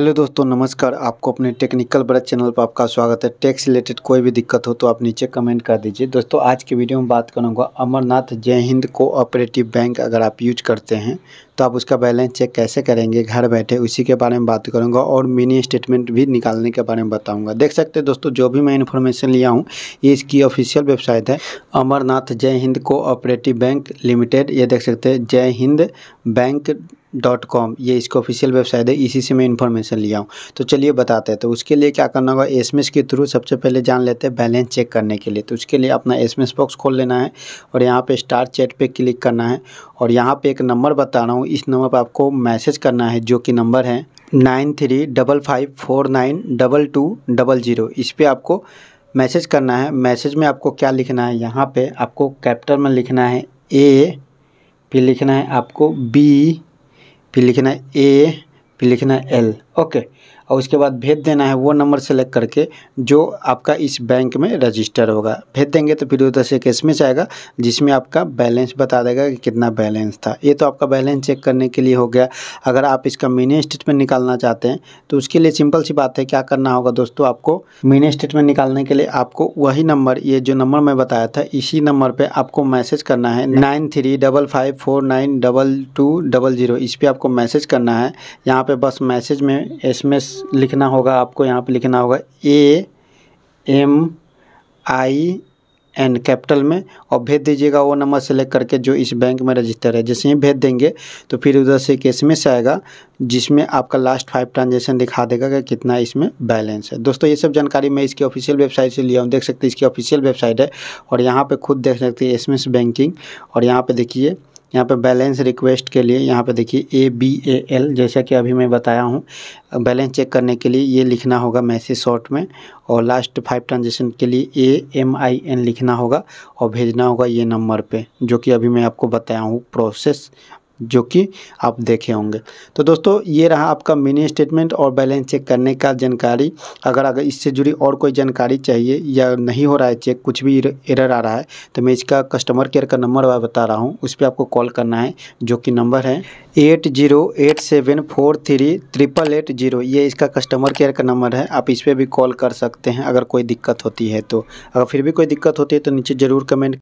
hello दोस्तों नमस्कार आपको अपने टेक्निकल ब्रज चैनल पर आपका स्वागत है टैक्स रिलेटेड कोई भी दिक्कत हो तो आप नीचे कमेंट कर दीजिए दोस्तों आज के वीडियो में बात करूंगा अमरनाथ जय हिंद कोऑपरेटिव बैंक अगर आप यूज करते हैं तो आप उसका बैलेंस चेक कैसे करेंगे घर बैठे उसी के बारे में बात करूँगा और मिनी स्टेटमेंट भी निकालने के बारे में बताऊँगा देख सकते दोस्तों जो भी मैं इन्फॉर्मेशन लिया हूँ ये इसकी ऑफिशियल वेबसाइट है अमरनाथ जय हिंद कोऑपरेटिव बैंक लिमिटेड ये देख सकते हैं जय हिंद बैंक डॉट कॉम ये इसका ऑफिशियल वेबसाइट है इसी से मैं इन्फॉर्मेशन लिया हूँ तो चलिए बताते हैं तो उसके लिए क्या करना होगा एस एम एस के थ्रू सबसे पहले जान लेते हैं बैलेंस चेक करने के लिए तो उसके लिए अपना एस एम एस बॉक्स खोल लेना है और यहाँ पे स्टार चैट पे क्लिक करना है और यहाँ पे एक नंबर बता रहा हूँ इस नंबर पर आपको मैसेज करना है जो कि नंबर है nine three double five four nine double two double zero इस पर आपको मैसेज करना है मैसेज में आपको क्या लिखना है यहाँ पर आपको कैप्टर में लिखना है ए फिर लिखना है आपको बी फिर लिखना ए फिर लिखना एल ओके और उसके बाद भेज देना है वो नंबर सेलेक्ट करके जो आपका इस बैंक में रजिस्टर होगा भेज देंगे तो फिर उधर से एक एस आएगा जिसमें आपका बैलेंस बता देगा कि कितना बैलेंस था ये तो आपका बैलेंस चेक करने के लिए हो गया अगर आप इसका मिनी स्टेटमेंट निकालना चाहते हैं तो उसके लिए सिंपल सी बात है क्या करना होगा दोस्तों आपको मिनी स्टेटमेंट निकालने के लिए आपको वही नंबर ये जो नंबर मैं बताया था इसी नंबर पर आपको मैसेज करना है nine three double five four nine double two double zero इस पर आपको मैसेज करना है यहाँ पर बस मैसेज में एस लिखना होगा आपको यहाँ पे लिखना होगा A M I N capital में और भेज दीजिएगा वो नंबर सेलेक्ट करके जो इस बैंक में रजिस्टर है जैसे ही भेज देंगे तो फिर उधर से एक एस आएगा जिसमें आपका लास्ट फाइव ट्रांजेक्शन दिखा देगा कि कितना इसमें बैलेंस है दोस्तों ये सब जानकारी मैं इसकी ऑफिशियल वेबसाइट से लिया हूँ देख सकते हैं इसकी ऑफिशियल वेबसाइट है और यहाँ पर खुद देख सकते हैं एस बैंकिंग और यहाँ पर देखिए यहाँ पे बैलेंस रिक्वेस्ट के लिए यहाँ पे देखिए ए बी ए एल जैसा कि अभी मैं बताया हूँ बैलेंस चेक करने के लिए ये लिखना होगा मैसेज शॉर्ट में और लास्ट फाइव ट्रांजेक्शन के लिए ए एम आई एन लिखना होगा और भेजना होगा ये नंबर पे जो कि अभी मैं आपको बताया हूँ प्रोसेस जो कि आप देखे होंगे तो दोस्तों ये रहा आपका मिनी स्टेटमेंट और बैलेंस चेक करने का जानकारी अगर अगर इससे जुड़ी और कोई जानकारी चाहिए या नहीं हो रहा है चेक कुछ भी एरर आ रहा है तो मैं इसका कस्टमर केयर का नंबर बता रहा हूँ उस पर आपको कॉल करना है जो कि नंबर है eight zero eight seven four three triple eight zero ये इसका कस्टमर केयर का नंबर है आप इस पर भी कॉल कर सकते हैं अगर कोई दिक्कत होती है तो अगर फिर भी कोई दिक्कत होती है तो नीचे ज़रूर कमेंट